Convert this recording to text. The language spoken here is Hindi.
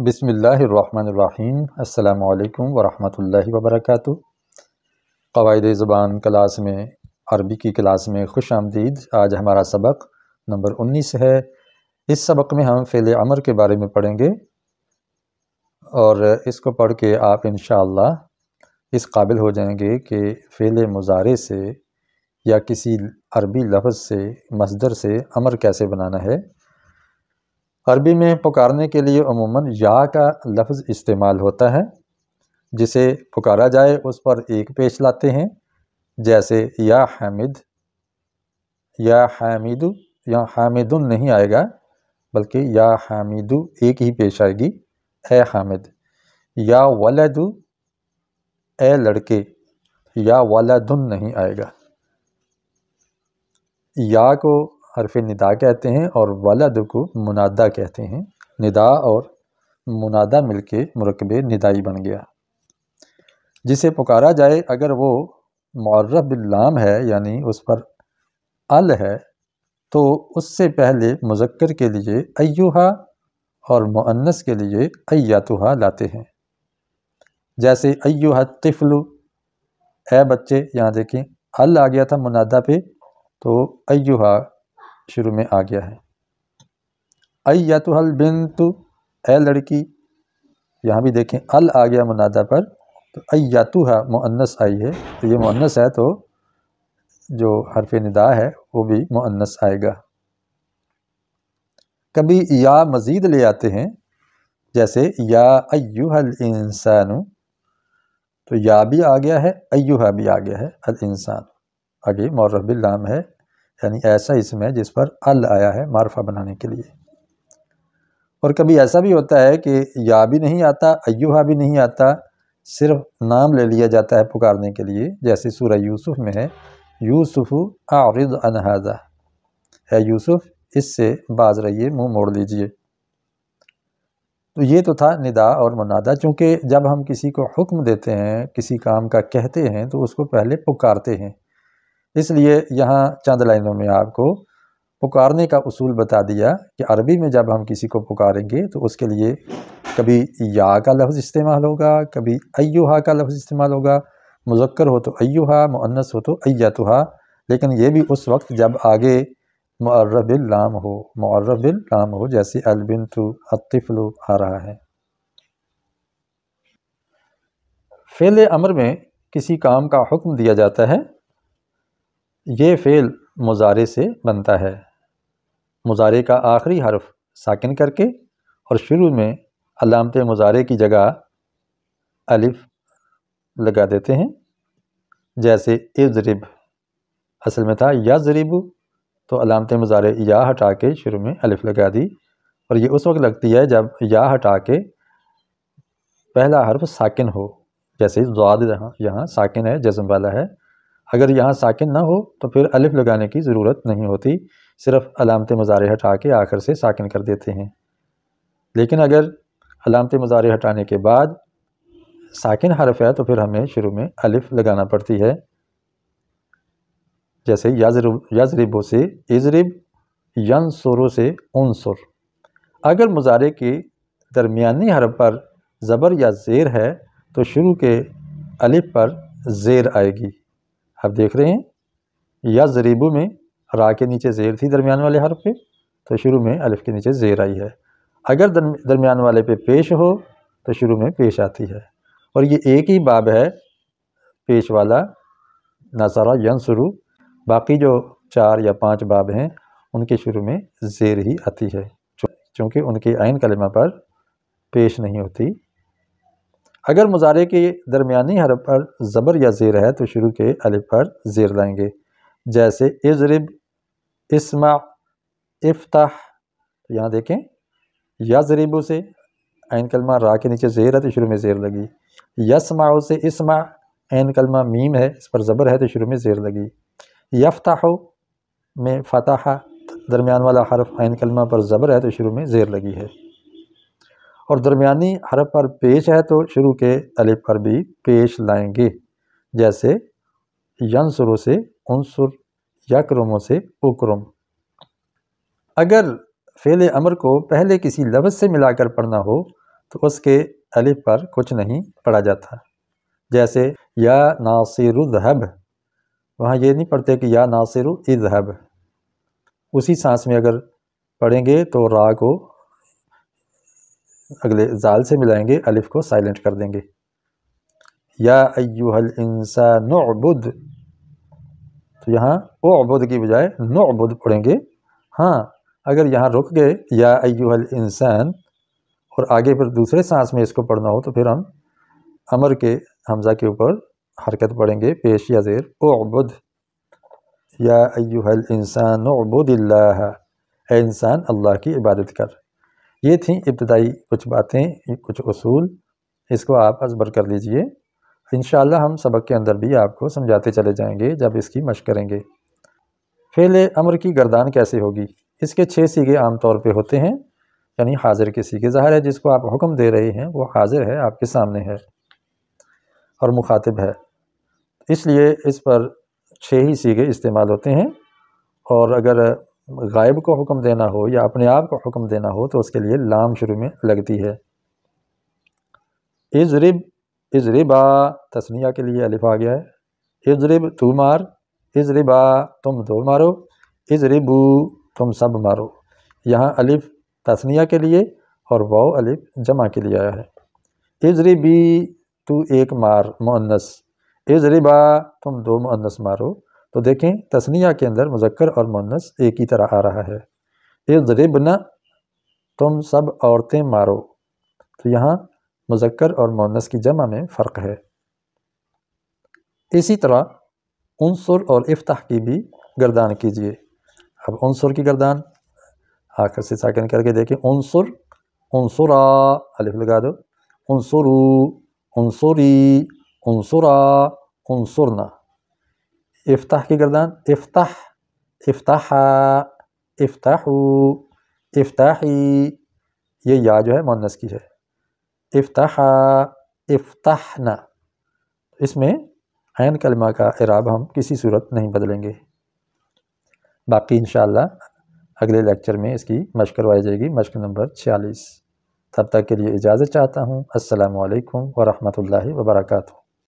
बिसमीम् अल्लाम वरहमल वबरक कवायद ज़बान क्लास में अरबी की क्लास में खुश आमदीद आज हमारा सबक नंबर उन्नीस है इस सबक में हम फ़ेल अमर के बारे में पढ़ेंगे और इसको पढ़ के आप इन इस काबिल हो जाएंगे कि फ़ेल मुजारे से या किसी अरबी लफ्ज़ से मज़दर से अमर कैसे बनाना है अरबी में पुकारने के लिए अमूमन या का लफ्ज़ इस्तेमाल होता है जिसे पुकारा जाए उस पर एक पेश लाते हैं जैसे या हामिद या हामिदु या हामिदुन नहीं आएगा बल्कि या हामिदु एक ही पेश आएगी ए हामिद या वलदु ए लड़के या वलदुन नहीं आएगा या को हरफ निदा कहते हैं और वलद को मुनादा कहते हैं निदा और मुनादा मिलके मरकब निदाई बन गया जिसे पुकारा जाए अगर वो मर्रब बिल्लाम है यानी उस पर अल है तो उससे पहले मुजक्र के लिए अयुहा और मुअन्नस के लिए अयातुहा लाते हैं जैसे अयुहा तिफलु ए बच्चे यहाँ देखें अल आ गया था मुनादा पे तो अयुहा शुरू में आ गया है अय या तो हल बिन तो ए लड़की यहाँ भी देखें अल आ गया मुनादा पर तो अय या तो है आई है तो ये मुअन्नस है तो जो हरफ निदा है वो भी मुअन्नस आएगा कभी या मज़ीद ले आते हैं जैसे या अयुहल इंसान तो या भी आ गया है अयुहा भी आ गया है अल इंसान आगे मौरबिल्लाम है यानी ऐसा इसमें जिस पर अल आया है मारफा बनाने के लिए और कभी ऐसा भी होता है कि या भी नहीं आता अयुहा भी नहीं आता सिर्फ नाम ले लिया जाता है पुकारने के लिए जैसे सूर्य यूसुफ में है यूसुफ आरिद अनहाजा है यूसुफ इससे बाज रहिए मुंह मोड़ लीजिए तो ये तो था निदा और मुनादा चूँकि जब हम किसी को हुक्म देते हैं किसी काम का कहते हैं तो उसको पहले पुकारते हैं इसलिए यहाँ चंद लाइनों में आपको पुकारने का उसूल बता दिया कि अरबी में जब हम किसी को पुकारेंगे तो उसके लिए कभी या का लफ्ज़ इस्तेमाल होगा कभी अयुहा का लफ्ज़ इस्तेमाल होगा मुजक्र हो तो अयुहा मुअन्नस हो तो अयतहा लेकिन ये भी उस वक्त जब आगे मर्रबिल्लाम हो मर्रबिल्लाम हो जैसे अलबिन तो अतिफ़ल आ रहा है फ़ेल अमर में किसी काम का हुक्म दिया जाता है ये फ़ेल मुजारे से बनता है मुजारे का आखिरी हर्फ साकिन करके और शुरू में अलामत मुजारे की जगह अलिफ लगा देते हैं जैसे इजरिब असल में था या जरिब तो अलामत मुजारे या हटा के शुरू में अलिफ लगा दी और ये उस वक्त लगती है जब या हटा के पहला हर्फ साकिन हो जैसे जवाद यहाँ यहाँ साकिन है जज्म वाला है अगर यहाँ साकिन ना हो तो फिर अलिफ लगाने की ज़रूरत नहीं होती सिर्फ अलामत मज़ारे हटा के आखिर से साकिन कर देते हैं लेकिन अगर अलामत मज़ारे हटाने के बाद साकिन हरफ है तो फिर हमें शुरू में अलिफ लगाना पड़ती है जैसे यजरब से इजरब यनसुरों से सुर अगर मुजारे के दरमियानी हरफ पर ज़बर या ज़ेर है तो शुरू के अलिफ पर ज़ेर आएगी अब देख रहे हैं या ज़रीबू में रा के नीचे ज़ेर थी दरमियान वाले हर पे तो शुरू में अलिफ के नीचे ज़ेर आई है अगर दरमियान वाले पे पेश हो तो शुरू में पेश आती है और ये एक ही बाब है पेश वाला नसारा यंसरू बाकी जो चार या पांच बाब हैं उनके शुरू में ज़ेर ही आती है चूँकि उनके आयन कलमा पर पेश नहीं होती अगर मुजारे के दरमिया हरब पर ज़बर या ज़ेर है तो शुरू के अलिफ पर ज़ेर लाएंगे जैसे इजरब इसमा इफ्ताह तो यहाँ देखें या जरीबू से आन कलमा रा के नीचे ज़ेर है तो शुरू में ज़ेर लगी यसमाओ से इसमा एन कलमा मीम है इस पर ज़बर है तो शुरू में ज़ेर लगी यफ्ताहो में फतहा दरमियान वाला हरफ आन कलमा पर ज़बर है तो शुरू में ज़ेर लगी है और दरमियानी हरफ पर पेश है तो शुरू के अलिफ पर भी पेश लाएंगे जैसे यनसुरों से उनसुर यक्रमों से उक्रम अगर फेल अमर को पहले किसी लफ्ज़ से मिलाकर पढ़ना हो तो उसके अलिफ पर कुछ नहीं पढ़ा जाता जैसे या नासिरहब वहाँ ये नहीं पढ़ते कि या नासिर इजहब उसी सांस में अगर पढ़ेंगे तो रा को अगले जाल से मिलाएंगे अलिफ को साइलेंट कर देंगे या अयुहल इंसान नबुद तो यहाँ ओ अबुद की बजाय नबुद पढ़ेंगे हाँ अगर यहाँ रुक गए या अयुहल इंसान और आगे फिर दूसरे सांस में इसको पढ़ना हो तो फिर हम अमर के हमजा के ऊपर हरकत पढ़ेंगे पेश या जेर ओ अबुद या अयुहल इंसान नबुद इंसान अल्लाह की इबादत कर ये थी इब्तदाई कुछ बातें कुछ असूल इसको आप असबर कर लीजिए इन हम सबक के अंदर भी आपको समझाते चले जाएंगे जब इसकी मश करेंगे फेल अमर की गर्दान कैसे होगी इसके छः सीगे आम तौर पर होते हैं यानी हाजिर के सीगे ज़ाहिर है जिसको आप हुक्म दे रहे हैं वो हाजिर है आपके सामने है और मुखातिब है इसलिए इस पर छः ही सीगे इस्तेमाल होते हैं और अगर गायब को हुक्म देना हो या अपने आप को हुक्म देना हो तो उसके लिए लाम शुरू में लगती है इजरिब इजरिबा तस्निया के लिए अलिफ आ गया है इजरिब तू मार इजरिबा तुम दो मारो इजरिबू तुम सब मारो यहाँ अलिफ तस्निया के लिए और वाओ अलिफ जमा के लिए आया है इजरिबी तू एक मार मुन्नस इजरिबा तुम दो मुन्नस मारो तो देखें तस्निया के अंदर मुजक्र और मोनस एक ही तरह आ रहा है न तुम सब औरतें मारो तो यहाँ मुजक्र और मोनस की जमा में फ़र्क है इसी तरह उनसर और इफ्ताह की भी गर्दान कीजिए अब उनसर की गर्दान आखिर से साकिन करके देखें उनसर उनसरा अलिफ लगा दो उनसरू उनसरी उनसरा उनसरना इफ्ताह की गर्दान इफ्ताह इफ्ताहा इफ्ताहू इफ्ताही ये या जो है मोनस की है इफ्ताहा इफ्ताहना इसमें आयन कलमा का इराब हम किसी सूरत नहीं बदलेंगे बाकी इन अगले लेक्चर में इसकी मश्क करवाई जाएगी मश्क नंबर छियालीस तब तक के लिए इजाज़त चाहता हूँ असलकम वरहमल वबरकू